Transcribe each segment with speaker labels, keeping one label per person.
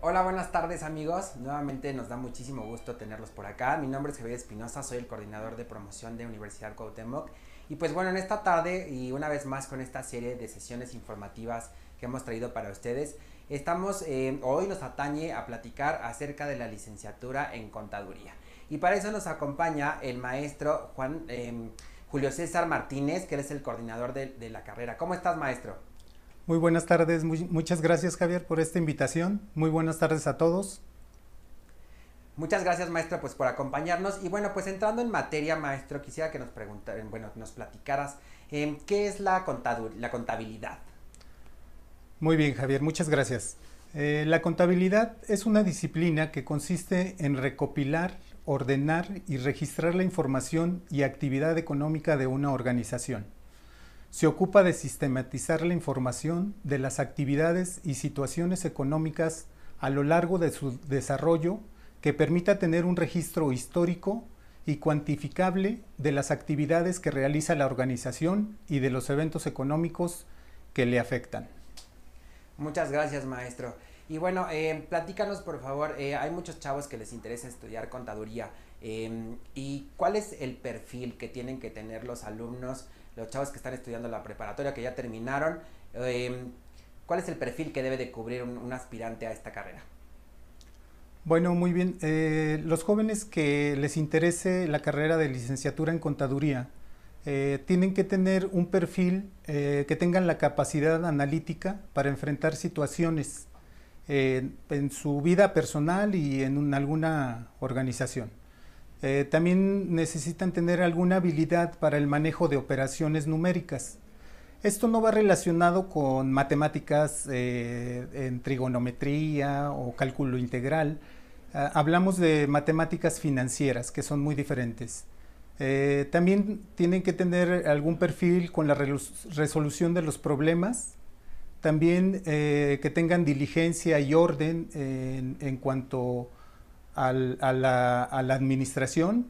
Speaker 1: Hola, buenas tardes amigos. Nuevamente nos da muchísimo gusto tenerlos por acá. Mi nombre es Javier Espinosa, soy el coordinador de promoción de Universidad Cuauhtémoc. Y pues bueno, en esta tarde y una vez más con esta serie de sesiones informativas que hemos traído para ustedes, estamos eh, hoy nos atañe a platicar acerca de la licenciatura en contaduría. Y para eso nos acompaña el maestro Juan eh, Julio César Martínez, que es el coordinador de la carrera. ¿Cómo estás, maestro?
Speaker 2: Muy buenas tardes, muchas gracias Javier por esta invitación. Muy buenas tardes a todos.
Speaker 1: Muchas gracias maestro pues por acompañarnos y bueno pues entrando en materia maestro quisiera que nos preguntaran, eh, bueno nos platicaras eh, qué es la, la contabilidad.
Speaker 2: Muy bien Javier, muchas gracias. Eh, la contabilidad es una disciplina que consiste en recopilar, ordenar y registrar la información y actividad económica de una organización se ocupa de sistematizar la información de las actividades y situaciones económicas a lo largo de su desarrollo que permita tener un registro histórico y cuantificable de las actividades que realiza la organización y de los eventos económicos que le afectan.
Speaker 1: Muchas gracias, maestro. Y bueno, eh, platícanos por favor, eh, hay muchos chavos que les interesa estudiar contaduría. Eh, ¿Y cuál es el perfil que tienen que tener los alumnos los chavos que están estudiando la preparatoria, que ya terminaron. Em, ¿Cuál es el perfil que debe de cubrir un, aspirante a esta carrera?
Speaker 2: Bueno, muy bien. Eh, los jóvenes que les interese la carrera de licenciatura en contaduría eh, tienen que tener un perfil eh, que tengan la capacidad analítica para enfrentar situaciones en su vida personal y en alguna organización. Eh, también necesitan tener alguna habilidad para el manejo de operaciones numéricas. Esto no va relacionado con matemáticas eh, en trigonometría o cálculo integral. Ah, hablamos de matemáticas financieras, que son muy diferentes. Eh, también tienen que tener algún perfil con la resolución de los problemas. También que tengan diligencia y orden en, en cuanto a, la, administración.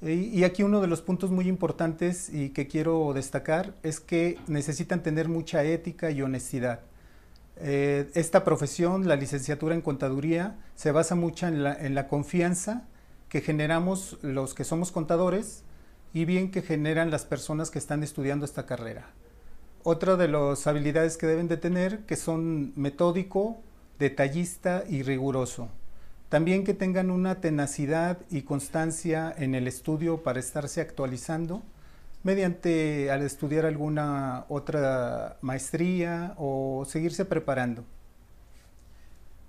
Speaker 2: Y, aquí uno de los puntos muy importantes y que quiero destacar es que necesitan tener mucha ética y honestidad. Eh, esta profesión, la licenciatura en contaduría, se basa mucho en la, en la, confianza que generamos los que somos contadores y bien que generan las personas que están estudiando esta carrera. Otra de las habilidades que deben de tener, que son metódico, detallista y riguroso. También que tengan una tenacidad y constancia en el estudio para estarse actualizando mediante al estudiar alguna otra maestría o seguirse preparando.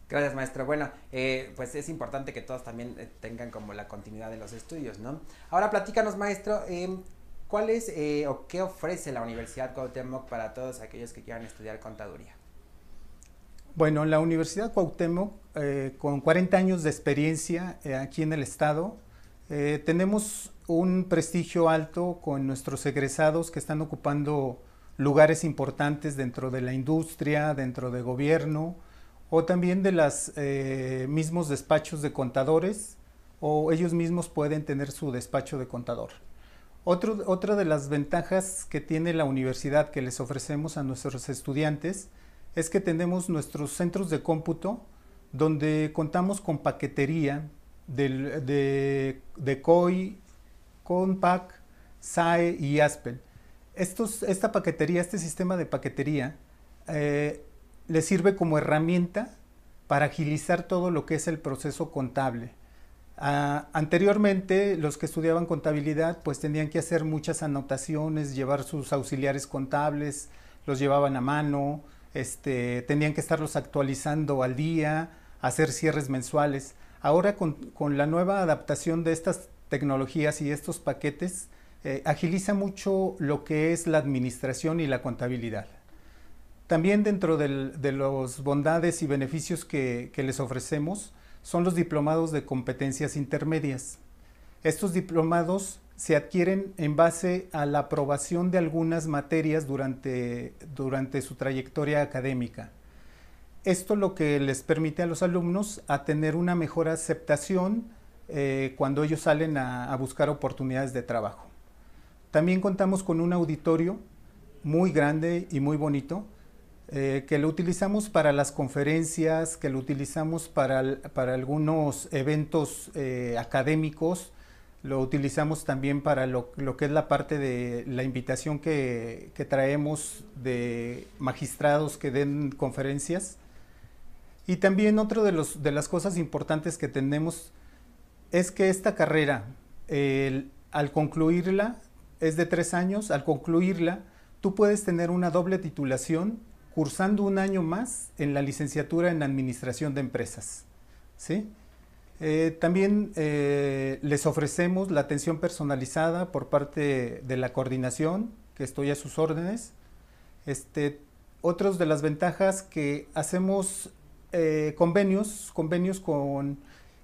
Speaker 1: Gracias, maestro. Bueno, eh, pues es importante que todos también eh, tengan como la continuidad de los estudios, ¿no? Ahora platícanos, maestro, em, ¿cuál es eh, o qué ofrece la Universidad Cuauhtémoc para todos aquellos que quieran estudiar contaduría?
Speaker 2: Bueno, la Universidad Cuauhtémoc, eh, con 40 años de experiencia eh, aquí en el Estado, eh, tenemos un prestigio alto con nuestros egresados que están ocupando lugares importantes dentro de la industria, dentro de gobierno o también de los mismos despachos de contadores o ellos mismos pueden tener su despacho de contador. otra de las ventajas que tiene la universidad que les ofrecemos a nuestros estudiantes es que tenemos nuestros centros de cómputo donde contamos con paquetería de, COI, CONPAC, SAE y ASPEL. esta paquetería, este sistema de paquetería, eh, le sirve como herramienta para agilizar todo lo que es el proceso contable. Ah, anteriormente, los que estudiaban contabilidad, pues tenían que hacer muchas anotaciones, llevar sus auxiliares contables, los llevaban a mano, este, tenían que estarlos actualizando al día, hacer cierres mensuales. Ahora con, la nueva adaptación de estas tecnologías y estos paquetes, eh, agiliza mucho lo que es la administración y la contabilidad. También dentro de las bondades y beneficios que les ofrecemos son los diplomados de competencias intermedias. Estos diplomados se adquieren en base a la aprobación de algunas materias durante, durante su trayectoria académica. Esto lo que les permite a los alumnos a tener una mejor aceptación eh, cuando ellos salen a, buscar oportunidades de trabajo. También contamos con un auditorio muy grande y muy bonito, eh, que lo utilizamos para las conferencias, que lo utilizamos para, algunos eventos eh, académicos lo utilizamos también para lo, que es la parte de la invitación que, traemos de magistrados que den conferencias. Y también otra de, de las cosas importantes que tenemos es que esta carrera, al concluirla, es de tres años, al concluirla, tú puedes tener una doble titulación cursando un año más en la licenciatura en Administración de Empresas. ¿Sí? Eh, también eh, les ofrecemos la atención personalizada por parte de la coordinación, que estoy a sus órdenes. Este, otras de las ventajas que hacemos eh, convenios, convenios con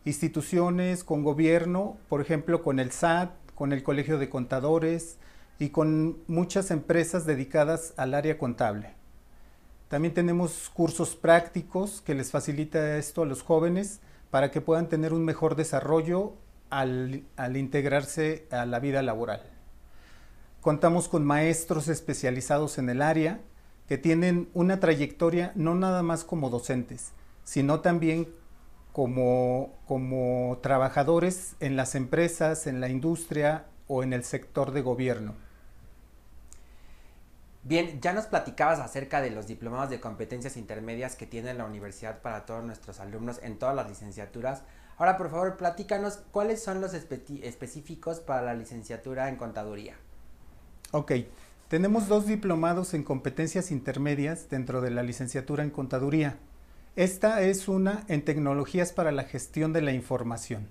Speaker 2: instituciones, con gobierno, por ejemplo, con el SAT, con el Colegio de Contadores y con muchas empresas dedicadas al área contable. También tenemos cursos prácticos que les facilita esto a los jóvenes para que puedan tener un mejor desarrollo al, integrarse a la vida laboral. Contamos con maestros especializados en el área que tienen una trayectoria no nada más como docentes, sino también como trabajadores en las empresas, en la industria o en el sector de
Speaker 1: gobierno. Bien, ya nos platicabas acerca de los diplomados de competencias intermedias que tiene la universidad para todos nuestros alumnos en todas las licenciaturas. Ahora, por favor, platícanos cuáles son los específicos para la licenciatura en contaduría.
Speaker 2: Ok, tenemos dos diplomados en competencias intermedias dentro de la licenciatura en contaduría. Esta es una en tecnologías para la gestión de la información.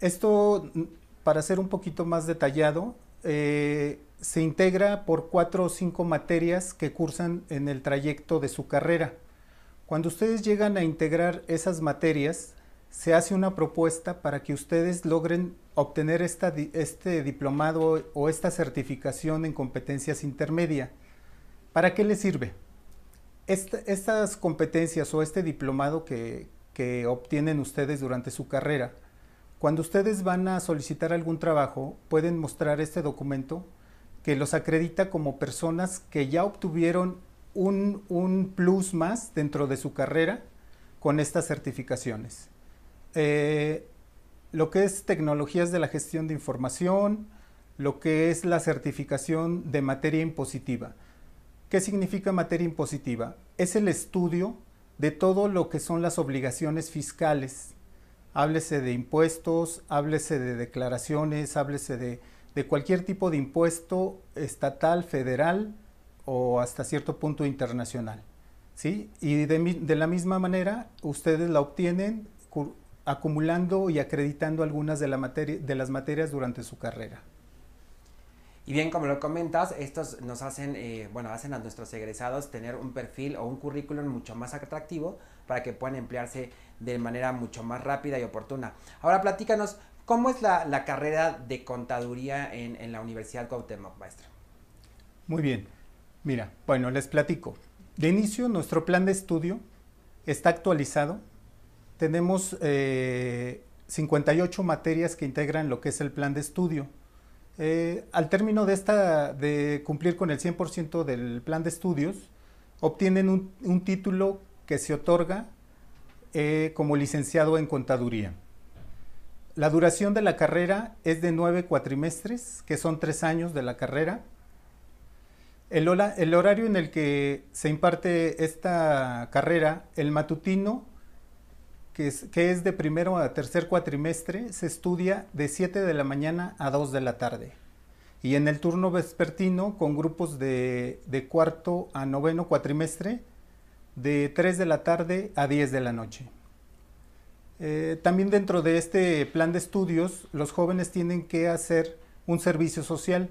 Speaker 2: Esto, mm, para ser un poquito más detallado, eh, se integra por cuatro o cinco materias que cursan en el trayecto de su carrera. Cuando ustedes llegan a integrar esas materias, se hace una propuesta para que ustedes logren obtener este diplomado o esta certificación en competencias intermedia. ¿Para qué les sirve? estas competencias o este diplomado que, que obtienen ustedes durante su carrera, cuando ustedes van a solicitar algún trabajo, pueden mostrar este documento que los acredita como personas que ya obtuvieron un, plus más dentro de su carrera con estas certificaciones. Eh, lo que es tecnologías de la gestión de información, lo que es la certificación de materia impositiva. ¿Qué significa materia impositiva? Es el estudio de todo lo que son las obligaciones fiscales. Háblese de impuestos, háblese de declaraciones, háblese de de cualquier tipo de impuesto estatal, federal o hasta cierto punto internacional. ¿sí? Y de, la misma manera, ustedes la obtienen acumulando y acreditando algunas de, la de las materias durante su carrera.
Speaker 1: Y bien, como lo comentas, estos nos hacen, eh, bueno, hacen a nuestros egresados tener un perfil o un currículum mucho más atractivo para que puedan emplearse de manera mucho más rápida y oportuna. Ahora platícanos ¿Cómo es la, carrera de contaduría en, la Universidad Cuauhtémoc, maestra?
Speaker 2: Muy bien. Mira, bueno, les platico. De inicio, nuestro plan de estudio está actualizado. Tenemos 58 eh, materias que integran lo que es el plan de estudio. Eh, al término de, esta, de cumplir con el 100% del plan de estudios, obtienen un, título que se otorga eh, como licenciado en contaduría. La duración de la carrera es de nueve cuatrimestres, que son tres años de la carrera. El, horario en el que se imparte esta carrera, el matutino, que es, de primero a tercer cuatrimestre, se estudia de 7 de la mañana a 2 de la tarde. Y en el turno vespertino, con grupos de, de cuarto a noveno cuatrimestre, de 3 de la tarde a 10 de la noche. Eh, también dentro de este plan de estudios, los jóvenes tienen que hacer un servicio social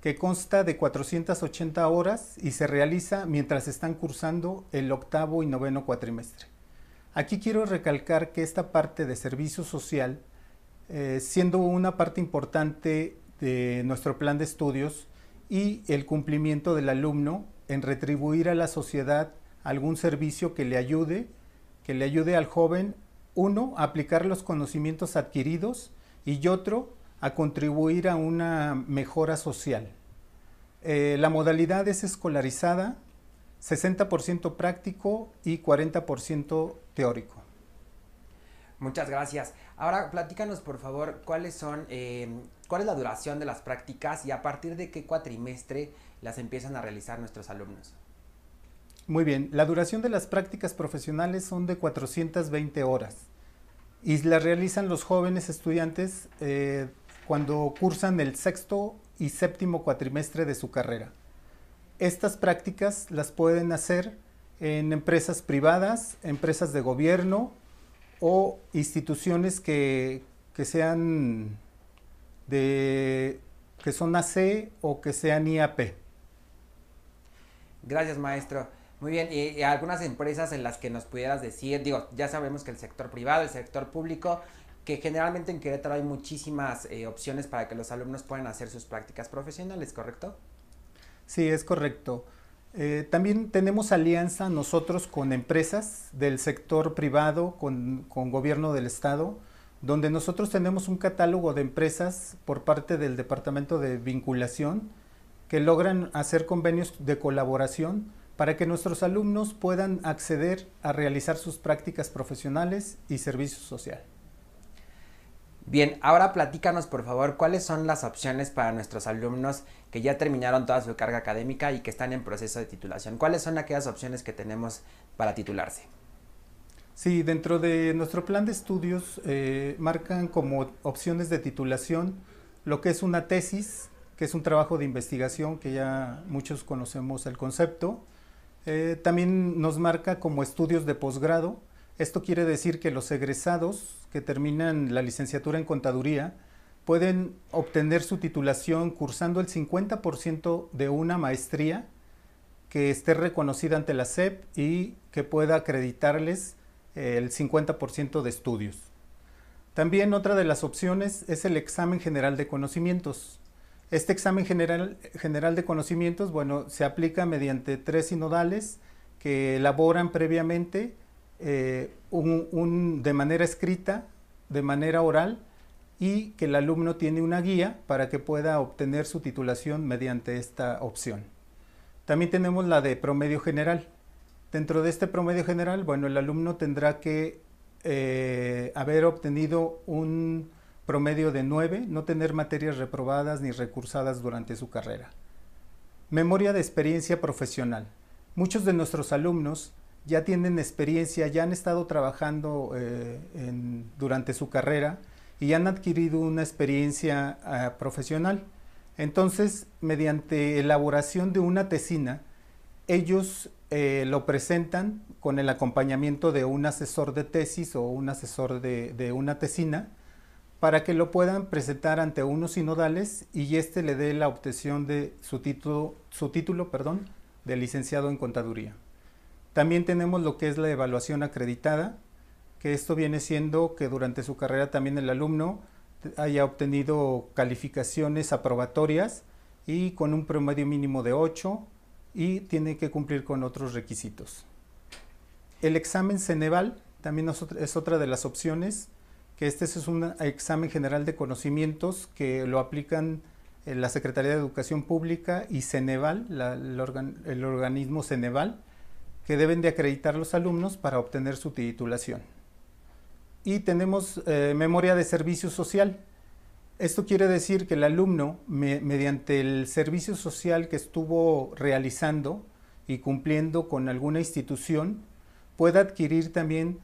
Speaker 2: que consta de 480 horas y se realiza mientras están cursando el octavo y noveno cuatrimestre. Aquí quiero recalcar que esta parte de servicio social, eh, siendo una parte importante de nuestro plan de estudios y el cumplimiento del alumno en retribuir a la sociedad algún servicio que le ayude, que le ayude al joven uno, aplicar los conocimientos adquiridos y otro, a contribuir a una mejora social. Eh, la modalidad es escolarizada, 60% práctico y 40% teórico.
Speaker 1: Muchas gracias. Ahora platícanos por favor cuáles son, eh, cuál es la duración de las prácticas y a partir de qué cuatrimestre las empiezan a realizar nuestros alumnos.
Speaker 2: Muy bien, la duración de las prácticas profesionales son de 420 horas y las realizan los jóvenes estudiantes eh, cuando cursan el sexto y séptimo cuatrimestre de su carrera. Estas prácticas las pueden hacer en empresas privadas, empresas de gobierno o instituciones que, sean que son AC o que sean IAP.
Speaker 1: Gracias, maestro. Muy bien, y, algunas empresas en las que nos pudieras decir, digo, ya sabemos que el sector privado, el sector público, que generalmente en Querétaro hay muchísimas eh, opciones para que los alumnos puedan hacer sus prácticas profesionales, ¿correcto?
Speaker 2: Sí, es correcto. Eh, también tenemos alianza nosotros con empresas del sector privado, con, con gobierno del estado, donde nosotros tenemos un catálogo de empresas por parte del Departamento de Vinculación que logran hacer convenios de colaboración para que nuestros alumnos puedan acceder a realizar sus prácticas profesionales y servicios social.
Speaker 1: Bien, ahora platícanos por favor cuáles son las opciones para nuestros alumnos que ya terminaron toda su carga académica y que están en proceso de titulación. ¿Cuáles son aquellas opciones que tenemos para titularse?
Speaker 2: Sí, dentro de nuestro plan de estudios eh, marcan como opciones de titulación lo que es una tesis, que es un trabajo de investigación que ya muchos conocemos el concepto, eh, también nos marca como estudios de posgrado. Esto quiere decir que los egresados que terminan la licenciatura en contaduría pueden obtener su titulación cursando el 50% de una maestría que esté reconocida ante la SEP y que pueda acreditarles eh, el 50% de estudios. También otra de las opciones es el examen general de conocimientos. Este examen general, general de conocimientos, bueno, se aplica mediante tres sinodales que elaboran previamente eh, un, de manera escrita, de manera oral, y que el alumno tiene una guía para que pueda obtener su titulación mediante esta opción. También tenemos la de promedio general. Dentro de este promedio general, bueno, el alumno tendrá que eh, haber obtenido un promedio de 9, no tener materias reprobadas ni recursadas durante su carrera. Memoria de experiencia profesional. Muchos de nuestros alumnos ya tienen experiencia, ya han estado trabajando eh, durante su carrera y han adquirido una experiencia ah, profesional. Entonces, mediante elaboración de una tesina, ellos eh, lo presentan con el acompañamiento de un asesor de tesis o un asesor de, de una tesina para que lo puedan presentar ante unos sinodales y éste le dé la obtención de su título, su título perdón, de licenciado en contaduría. También tenemos lo que es la evaluación acreditada, que esto viene siendo que durante su carrera también el alumno haya obtenido calificaciones aprobatorias y con un promedio mínimo de 8 y tiene que cumplir con otros requisitos. El examen Ceneval también es otra de las opciones que este es un examen general de conocimientos que lo aplican eh, la Secretaría de Educación Pública y Ceneval, el, organismo Ceneval, que deben de acreditar los alumnos para obtener su titulación. Y tenemos eh, memoria de servicio social. Esto quiere decir que el alumno, mediante el servicio social que estuvo realizando y cumpliendo con alguna institución, pueda adquirir también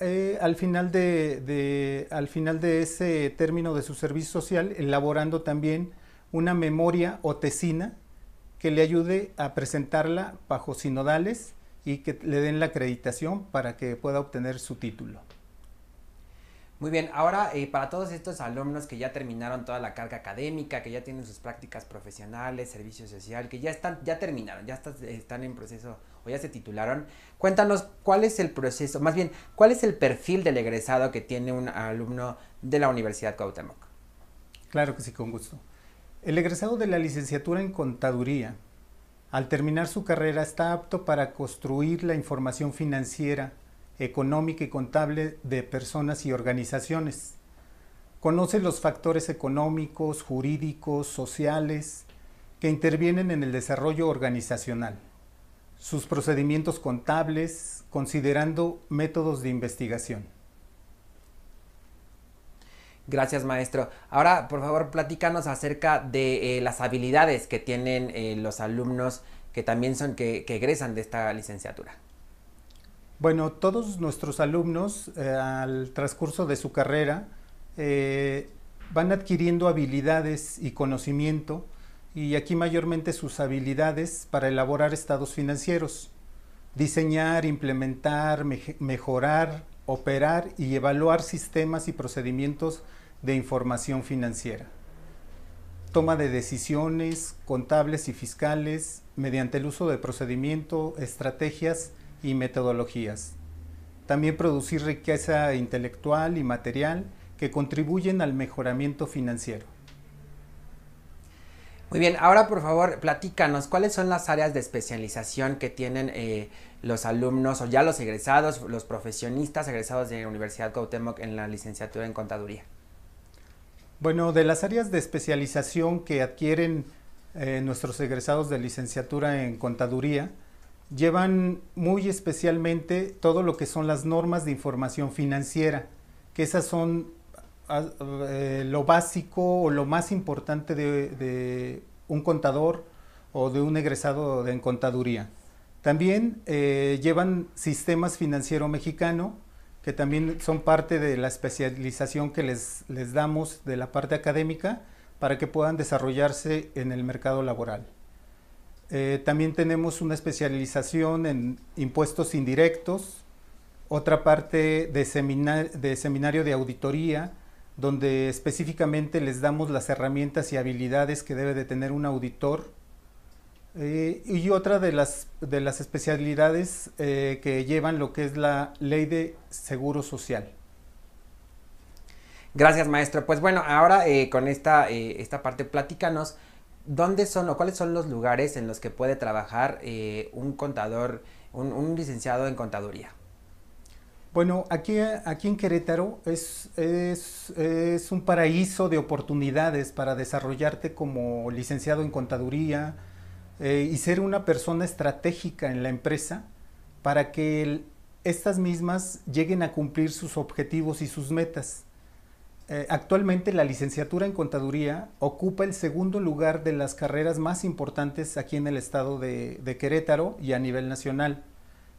Speaker 2: eh, al, final de, de, al final de ese término de su servicio social, elaborando también una memoria o tesina que le ayude a presentarla bajo sinodales y que le den la acreditación para que pueda obtener su título.
Speaker 1: Muy bien, ahora eh, para todos estos alumnos que ya terminaron toda la carga académica, que ya tienen sus prácticas profesionales, servicio social, que ya están, ya terminaron, ya están en proceso o ya se titularon, cuéntanos cuál es el proceso, más bien, cuál es el perfil del egresado que tiene un alumno de la Universidad Cuauhtémoc. Claro que sí, con gusto. El egresado de
Speaker 2: la licenciatura en contaduría, al terminar su carrera, está apto para construir la información financiera económica y contable de personas y organizaciones. Conoce los factores económicos, jurídicos, sociales que intervienen en el desarrollo organizacional. Sus procedimientos contables, considerando métodos de investigación.
Speaker 1: Gracias, maestro. Ahora, por favor, platícanos acerca de eh, las habilidades que tienen eh, los alumnos que también son que egresan de esta licenciatura.
Speaker 2: Bueno, todos nuestros alumnos eh, al transcurso de su carrera eh, van adquiriendo habilidades y conocimiento y aquí mayormente sus habilidades para elaborar estados financieros, diseñar, implementar, mejorar, operar y evaluar sistemas y procedimientos de información financiera, toma de decisiones contables y fiscales mediante el uso de procedimiento, estrategias, y metodologías. También producir riqueza intelectual y material
Speaker 1: que contribuyen al mejoramiento financiero. Muy bien, ahora por favor platícanos cuáles son las áreas de especialización que tienen eh, los alumnos o ya los egresados, los profesionistas egresados de la Universidad Cuauhtémoc en la licenciatura en contaduría.
Speaker 2: Bueno, de las áreas de especialización que adquieren eh, nuestros egresados de licenciatura en contaduría, llevan muy especialmente todo lo que son las normas de información financiera, que esas son ah, eh, lo básico o lo más importante de, un contador o de un egresado en contaduría. También eh, llevan sistemas financiero mexicano, que también son parte de la especialización que les, les damos de la parte académica para que puedan desarrollarse en el mercado laboral. Eh, también tenemos una especialización en impuestos indirectos, otra parte de, seminario de auditoría, donde específicamente les damos las herramientas y habilidades que debe de tener un auditor. Eh, y otra de las, especialidades
Speaker 1: eh, que llevan lo que es la ley de seguro social. Gracias, maestro. Pues bueno, ahora con esta, esta parte, platícanos ¿dónde son o cuáles son los lugares en los que puede trabajar eh, un contador, un, licenciado en contaduría?
Speaker 2: Bueno, aquí, aquí en Querétaro es, un paraíso de oportunidades para desarrollarte como licenciado en contaduría eh, y ser una persona estratégica en la empresa para que estas mismas lleguen a cumplir sus objetivos y sus metas. Eh, actualmente la licenciatura en contaduría ocupa el segundo lugar de las carreras más importantes aquí en el estado de, Querétaro y a nivel nacional.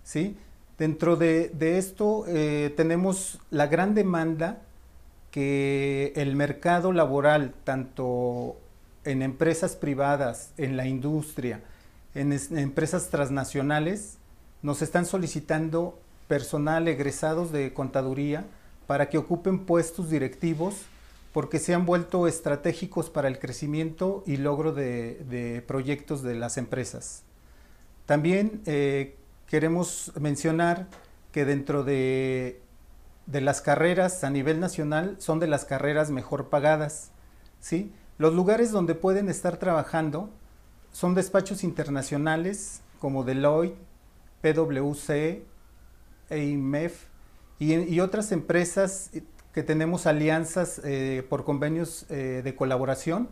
Speaker 2: ¿sí? Dentro de, esto eh, tenemos la gran demanda que el mercado laboral, tanto en empresas privadas, en la industria, en, en empresas transnacionales, nos están solicitando personal egresados de contaduría para que ocupen puestos directivos porque se han vuelto estratégicos para el crecimiento y logro de, proyectos de las empresas. También eh, queremos mencionar que dentro de, las carreras a nivel nacional son de las carreras mejor pagadas. ¿sí? Los lugares donde pueden estar trabajando son despachos internacionales como Deloitte, PwC, AIMEF. E y, otras empresas eh, que tenemos alianzas eh, por convenios eh, de colaboración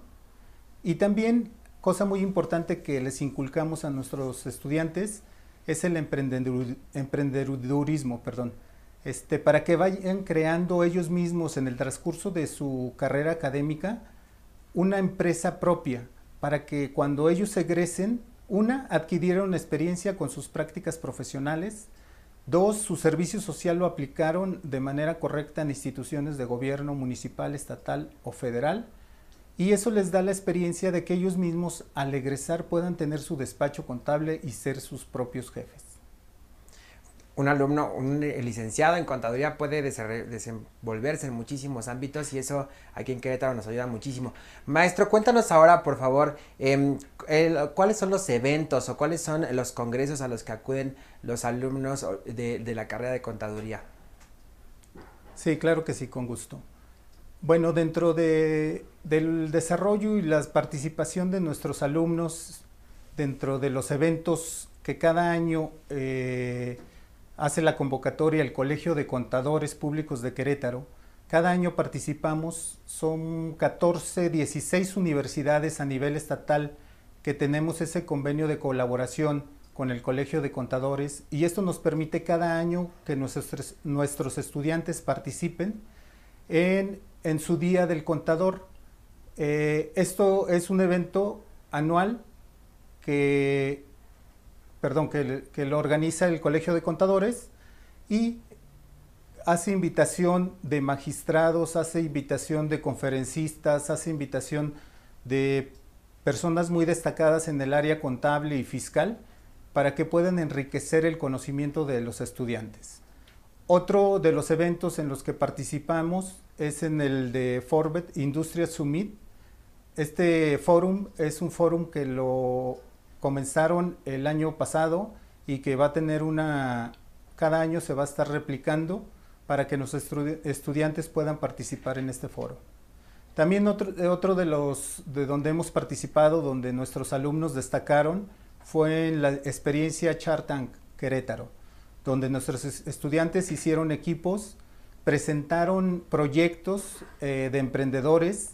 Speaker 2: y también cosa muy importante que les inculcamos a nuestros estudiantes es el emprendedurismo, perdón, este, para que vayan creando ellos mismos en el transcurso de su carrera académica una empresa propia, para que cuando ellos egresen, una, adquirieron experiencia con sus prácticas profesionales, Dos, su servicio social lo aplicaron de manera correcta en instituciones de gobierno municipal, estatal o federal. Y eso les da la experiencia de que ellos mismos al egresar puedan tener su despacho contable y ser sus propios
Speaker 1: jefes un alumno, un eh, licenciado en contaduría puede desenvolverse en muchísimos ámbitos y eso aquí en Querétaro nos ayuda muchísimo. Maestro, cuéntanos ahora, por favor, em, cuáles son los eventos o cuáles son los congresos a los que acuden los alumnos de, la carrera de contaduría. Sí, claro que sí, con gusto.
Speaker 2: Bueno, dentro de, del desarrollo y la participación de nuestros alumnos dentro de los eventos que cada año eh, hace la convocatoria el Colegio de Contadores Públicos de Querétaro. Cada año participamos, son 14, 16 universidades a nivel estatal que tenemos ese convenio de colaboración con el Colegio de Contadores y esto nos permite cada año que nuestros, estudiantes participen en, su Día del Contador. Eh, esto es un evento anual que perdón, que, lo organiza el Colegio de Contadores y hace invitación de magistrados, hace invitación de conferencistas, hace invitación de personas muy destacadas en el área contable y fiscal para que puedan enriquecer el conocimiento de los estudiantes. Otro de los eventos en los que participamos es en el de FORBET, Industria Summit. Este forum es un fórum que lo comenzaron el año pasado y que va a tener una, cada año se va a estar replicando para que los estudiantes puedan participar en este foro. También otro, otro, de los de donde hemos participado, donde nuestros alumnos destacaron, fue en la experiencia Chartank Querétaro, donde nuestros estudiantes hicieron equipos, presentaron proyectos eh, de emprendedores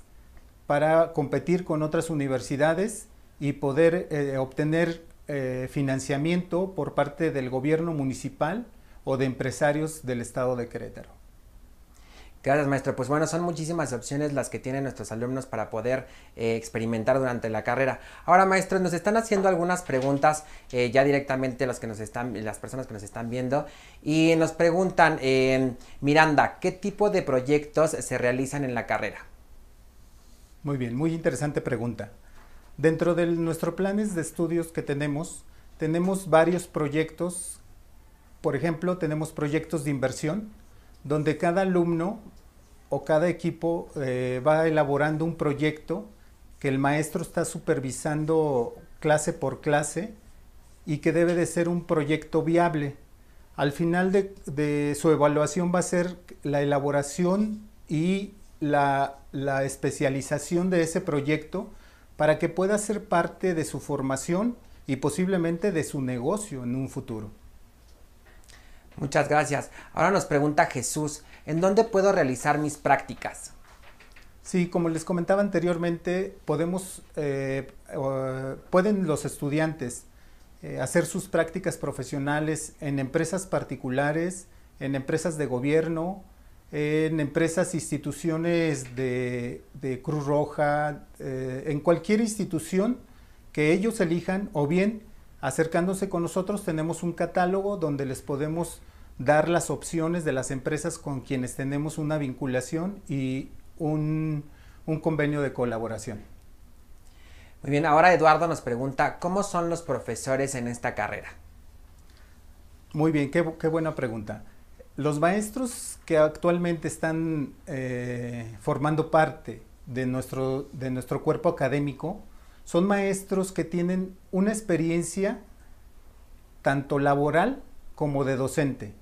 Speaker 2: para competir con otras universidades y poder eh, obtener eh, financiamiento por parte del gobierno
Speaker 1: municipal o de empresarios del estado de Querétaro. Gracias, maestro. Pues bueno, son muchísimas opciones las que tienen nuestros alumnos para poder eh, experimentar durante la carrera. Ahora, maestro, nos están haciendo algunas preguntas ya directamente que nos están, las personas que nos están viendo y nos preguntan, Miranda, ¿qué tipo de proyectos se realizan en la carrera?
Speaker 2: Muy bien, muy interesante pregunta. Dentro de nuestros planes de estudios que tenemos, tenemos varios proyectos. Por ejemplo, tenemos proyectos de inversión, donde cada alumno o cada equipo eh, va elaborando un proyecto que el maestro está supervisando clase por clase y que debe de ser un proyecto viable. Al final de, su evaluación va a ser la elaboración y la especialización de ese proyecto para que pueda ser parte de su formación y posiblemente de su negocio en un futuro.
Speaker 1: Muchas gracias. Ahora nos pregunta Jesús, ¿en dónde puedo realizar mis prácticas? Sí, como les comentaba anteriormente, podemos, eh,
Speaker 2: pueden los estudiantes eh, hacer sus prácticas profesionales en empresas particulares, en empresas de gobierno, en empresas, instituciones de, Cruz Roja, eh, en cualquier institución que ellos elijan o bien acercándose con nosotros tenemos un catálogo donde les podemos dar las opciones de las empresas con quienes tenemos una vinculación
Speaker 1: y un, convenio de colaboración. Muy bien, ahora Eduardo nos pregunta, ¿cómo son los profesores en esta carrera? Muy
Speaker 2: bien, qué buena pregunta. Los maestros que actualmente están eh, formando parte de nuestro, cuerpo académico son maestros que tienen una experiencia tanto laboral como de docente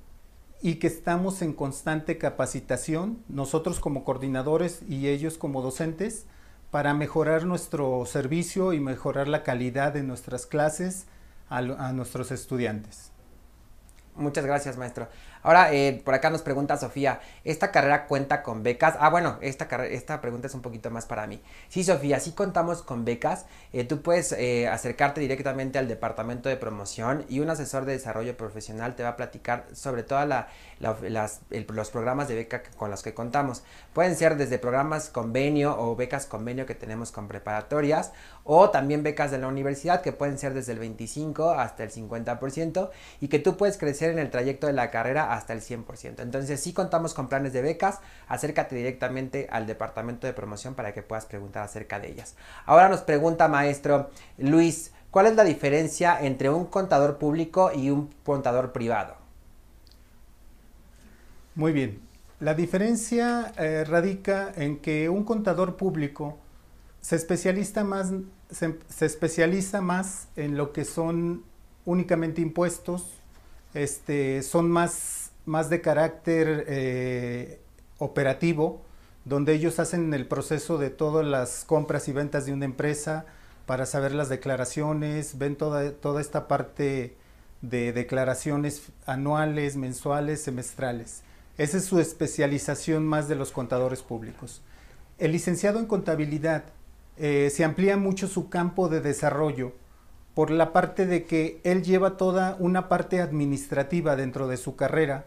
Speaker 2: y que estamos en constante capacitación, nosotros como coordinadores y ellos como docentes, para mejorar nuestro servicio y mejorar
Speaker 1: la calidad de nuestras clases a nuestros estudiantes. Muchas gracias, maestro. Ahora, eh, por acá nos pregunta Sofía, ¿esta carrera cuenta con becas? Ah, bueno, esta, esta pregunta es un poquito más para mí. Sí, Sofía, sí contamos con becas. Eh, tú puedes eh, acercarte directamente al departamento de promoción y un asesor de desarrollo profesional te va a platicar sobre todos los programas de beca con los que contamos. Pueden ser desde programas convenio o becas convenio que tenemos con preparatorias o también becas de la universidad que pueden ser desde el 25 hasta el 50% y que tú puedes crecer en el trayecto de la carrera hasta el 100%. Entonces si contamos con planes de becas, acércate directamente al departamento de promoción para que puedas preguntar acerca de ellas. Ahora nos pregunta maestro Luis, ¿cuál es la diferencia entre un contador público y un contador privado? Muy bien,
Speaker 2: la diferencia eh, radica en que un contador público se especializa más, especializa más en lo que son únicamente impuestos, este, son más más de carácter eh, operativo, donde ellos hacen el proceso de todas las compras y ventas de una empresa para saber las declaraciones, ven toda, esta parte de declaraciones anuales, mensuales, semestrales. Esa es su especialización más de los contadores públicos. El licenciado en contabilidad eh, se amplía mucho su campo de desarrollo por la parte de que él lleva toda una parte administrativa dentro de su carrera,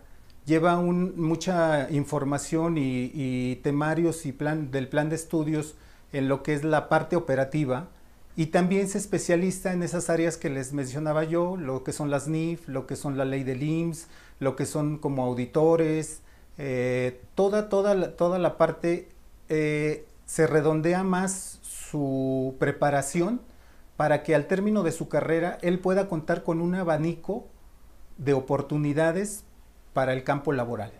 Speaker 2: lleva mucha información y, temarios y plan, del plan de estudios en lo que es la parte operativa y también se especializa en esas áreas que les mencionaba yo, lo que son las NIF, lo que son la ley de IMSS, lo que son como auditores, toda, eh, toda, toda la parte eh, se redondea más su preparación para que al término de su carrera él pueda contar con un abanico de
Speaker 1: oportunidades para el campo laboral?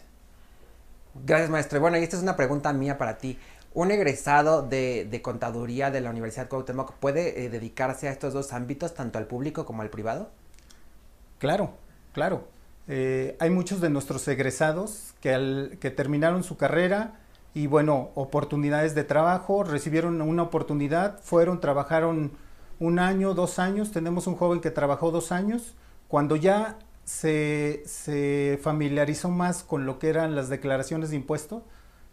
Speaker 1: Gracias, maestro. Bueno, y esta es una pregunta mía para ti. ¿Un egresado de, de contaduría de la Universidad Cuauhtémoc puede eh, dedicarse a estos dos ámbitos, tanto al público como al privado? Claro, claro.
Speaker 2: Eh, hay muchos de nuestros egresados que, que terminaron su carrera y bueno, oportunidades de trabajo, recibieron una oportunidad, fueron, trabajaron un año, dos años, tenemos un joven que trabajó dos años, cuando ya se, familiarizó más con lo que eran las declaraciones de impuesto,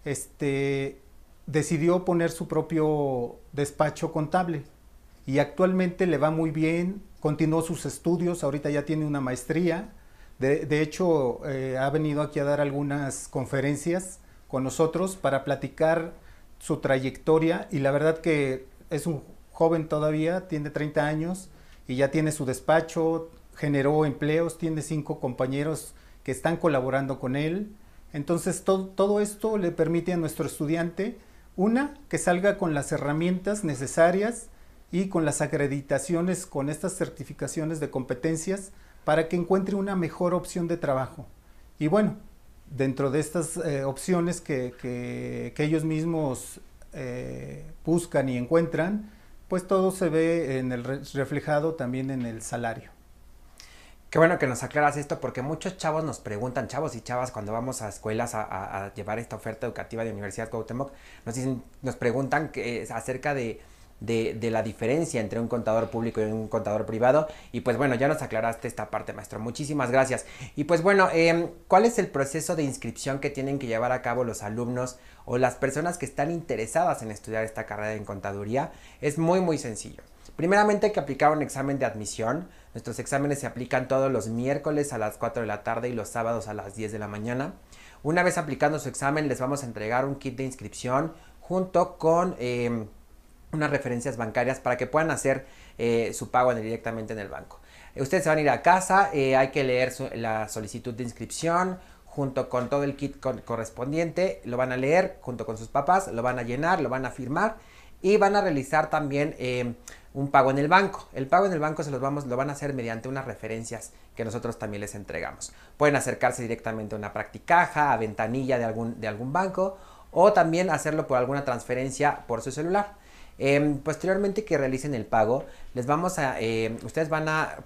Speaker 2: este, decidió poner su propio despacho contable y actualmente le va muy bien, continuó sus estudios, ahorita ya tiene una maestría, de, hecho eh, ha venido aquí a dar algunas conferencias con nosotros para platicar su trayectoria y la verdad que es un joven todavía, tiene 30 años y ya tiene su despacho, generó empleos, tiene cinco compañeros que están colaborando con él. Entonces todo, esto le permite a nuestro estudiante, una, que salga con las herramientas necesarias y con las acreditaciones, con estas certificaciones de competencias, para que encuentre una mejor opción de trabajo. Y bueno, dentro de estas eh, opciones que, ellos mismos eh, buscan y encuentran, pues todo se ve en
Speaker 1: el, reflejado también en el salario. Qué bueno que nos aclaras esto porque muchos chavos nos preguntan, chavos y chavas, cuando vamos a escuelas a, llevar esta oferta educativa de Universidad Cuauhtémoc, nos, nos preguntan acerca de, la diferencia entre un contador público y un contador privado. Y pues bueno, ya nos aclaraste esta parte, maestro. Muchísimas gracias. Y pues bueno, em, ¿cuál es el proceso de inscripción que tienen que llevar a cabo los alumnos o las personas que están interesadas en estudiar esta carrera en contaduría? Es muy, muy sencillo. Primeramente hay que aplicar un examen de admisión Nuestros exámenes se aplican todos los miércoles a las 4 de la tarde y los sábados a las 10 de la mañana. Una vez aplicando su examen les vamos a entregar un kit de inscripción junto con eh, unas referencias bancarias para que puedan hacer eh, su pago directamente en el banco. Ustedes se van a ir a casa, eh, hay que leer la solicitud de inscripción junto con todo el kit correspondiente, lo van a leer junto con sus papás, lo van a llenar, lo van a firmar y van a realizar también un pago en el banco. El pago en el banco se los vamos, lo van a hacer mediante unas referencias que nosotros también les entregamos. Pueden acercarse directamente a una practicaja, a ventanilla de algún, de algún banco o también hacerlo por alguna transferencia por su celular. Em, posteriormente que realicen el pago, les vamos a, em, ustedes van a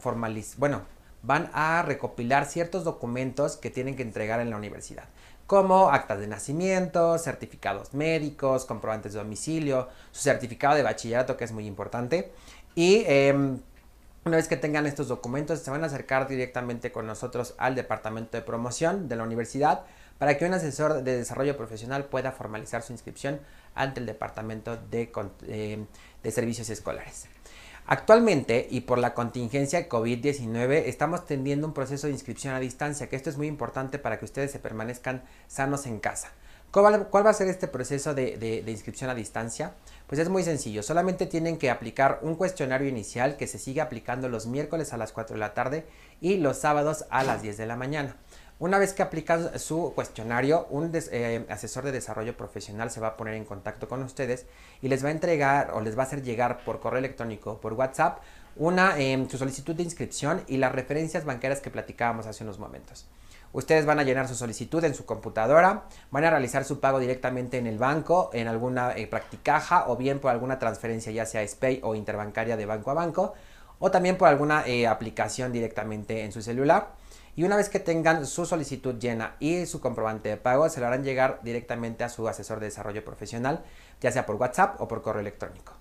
Speaker 1: bueno, van a recopilar ciertos documentos que tienen que entregar en la universidad como actas de nacimiento, certificados médicos, comprobantes de domicilio, su certificado de bachillerato que es muy importante y em, una vez que tengan estos documentos se van a acercar directamente con nosotros al departamento de promoción de la universidad para que un asesor de desarrollo profesional pueda formalizar su inscripción ante el departamento de em, servicios escolares. Actualmente y por la contingencia COVID-19 estamos tendiendo un proceso de inscripción a distancia, que esto es muy importante para que ustedes se permanezcan sanos en casa. ¿Cuál, va a ser este proceso de, de, inscripción a distancia? Pues es muy sencillo, solamente tienen que aplicar un cuestionario inicial que se sigue aplicando los miércoles a las 4 de la tarde y los sábados a las 10 de la mañana. Una vez que aplican su cuestionario, un eh, asesor de desarrollo profesional se va a poner en contacto con ustedes y les va a entregar o les va a hacer llegar por correo electrónico, por WhatsApp, em, su solicitud de inscripción y las referencias bancarias que platicábamos hace unos momentos. Ustedes van a llenar su solicitud en su computadora, van a realizar su pago directamente en el banco, en alguna eh, practicaja o bien por alguna transferencia ya sea SPAY o interbancaria de banco a banco o también por alguna eh, aplicación directamente en su celular y una vez que tengan su solicitud llena y su comprobante de pago, se lo harán llegar directamente a su asesor de desarrollo profesional, ya sea por WhatsApp o por correo electrónico.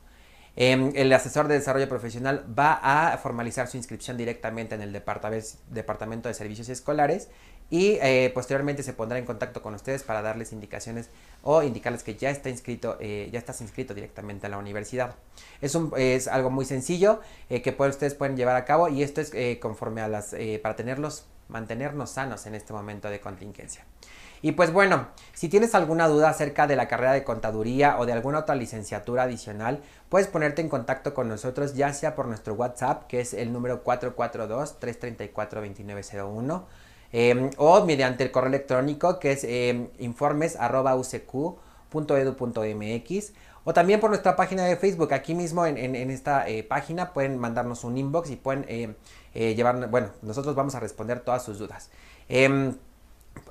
Speaker 1: Em, el asesor de desarrollo profesional va a formalizar su inscripción directamente en el Departamento de Servicios Escolares y eh, posteriormente se pondrá en contacto con ustedes para darles indicaciones o indicarles que ya está inscrito, eh, ya estás inscrito directamente a la universidad. Es, algo muy sencillo eh, que ustedes pueden llevar a cabo y esto es conforme a las, para tenerlos mantenernos sanos en este momento de contingencia. Y pues bueno, si tienes alguna duda acerca de la carrera de contaduría o de alguna otra licenciatura adicional, puedes ponerte en contacto con nosotros ya sea por nuestro WhatsApp, que es el número 442-334-2901, em, o mediante el correo electrónico que es eh, em, informes.ucq.edu.mx o también por nuestra página de Facebook. Aquí mismo en, esta eh, página pueden mandarnos un inbox y pueden em, eh, bueno, nosotros vamos a responder todas sus dudas. Em,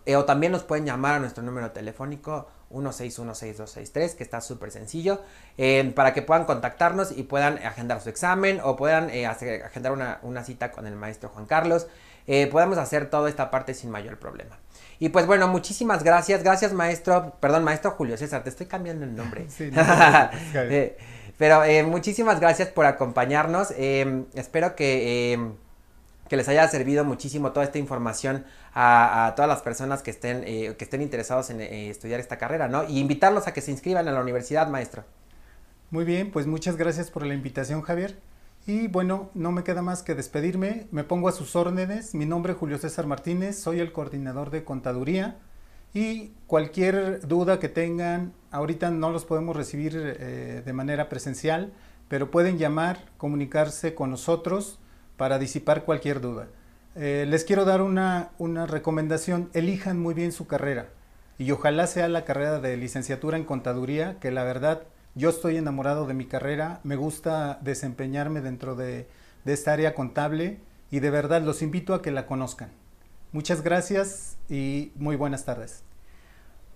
Speaker 1: eh, o también nos pueden llamar a nuestro número telefónico 1616263, que está súper sencillo, em, para que puedan contactarnos y puedan agendar su examen o puedan eh, agendar una, una, cita con el maestro Juan Carlos. podemos hacer toda esta parte sin mayor problema. Y pues bueno, muchísimas gracias. Gracias, maestro. Perdón, maestro Julio César, te estoy cambiando el nombre. Sí, pero muchísimas gracias por acompañarnos. Em, espero que que les haya servido muchísimo toda esta información a, todas las personas que estén, eh, que estén interesados en eh, estudiar esta carrera, ¿no? Y invitarlos a que se inscriban a la universidad, maestra
Speaker 2: Muy bien, pues muchas gracias por la invitación, Javier. Y bueno, no me queda más que despedirme, me pongo a sus órdenes, mi nombre es Julio César Martínez, soy el coordinador de contaduría y cualquier duda que tengan, ahorita no los podemos recibir eh, de manera presencial, pero pueden llamar, comunicarse con nosotros para disipar cualquier duda. Eh, les quiero dar una, recomendación, elijan muy bien su carrera y ojalá sea la carrera de licenciatura en contaduría, que la verdad yo estoy enamorado de mi carrera, me gusta desempeñarme dentro de esta área contable y de verdad los invito a que la conozcan. Muchas
Speaker 1: gracias y muy buenas tardes.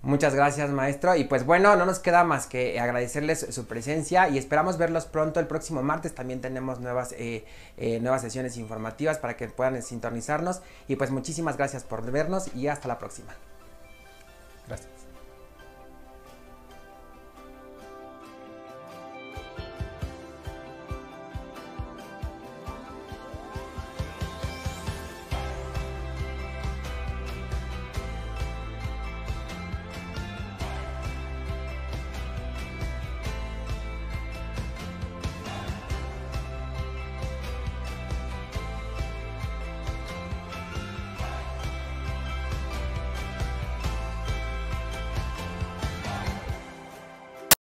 Speaker 1: Muchas gracias, maestro. Y pues bueno, no nos queda más que agradecerles su presencia y esperamos verlos pronto. El próximo martes también tenemos nuevas, eh, eh, nuevas sesiones informativas para que puedan sintonizarnos. Y pues muchísimas gracias por vernos y hasta la próxima. Gracias.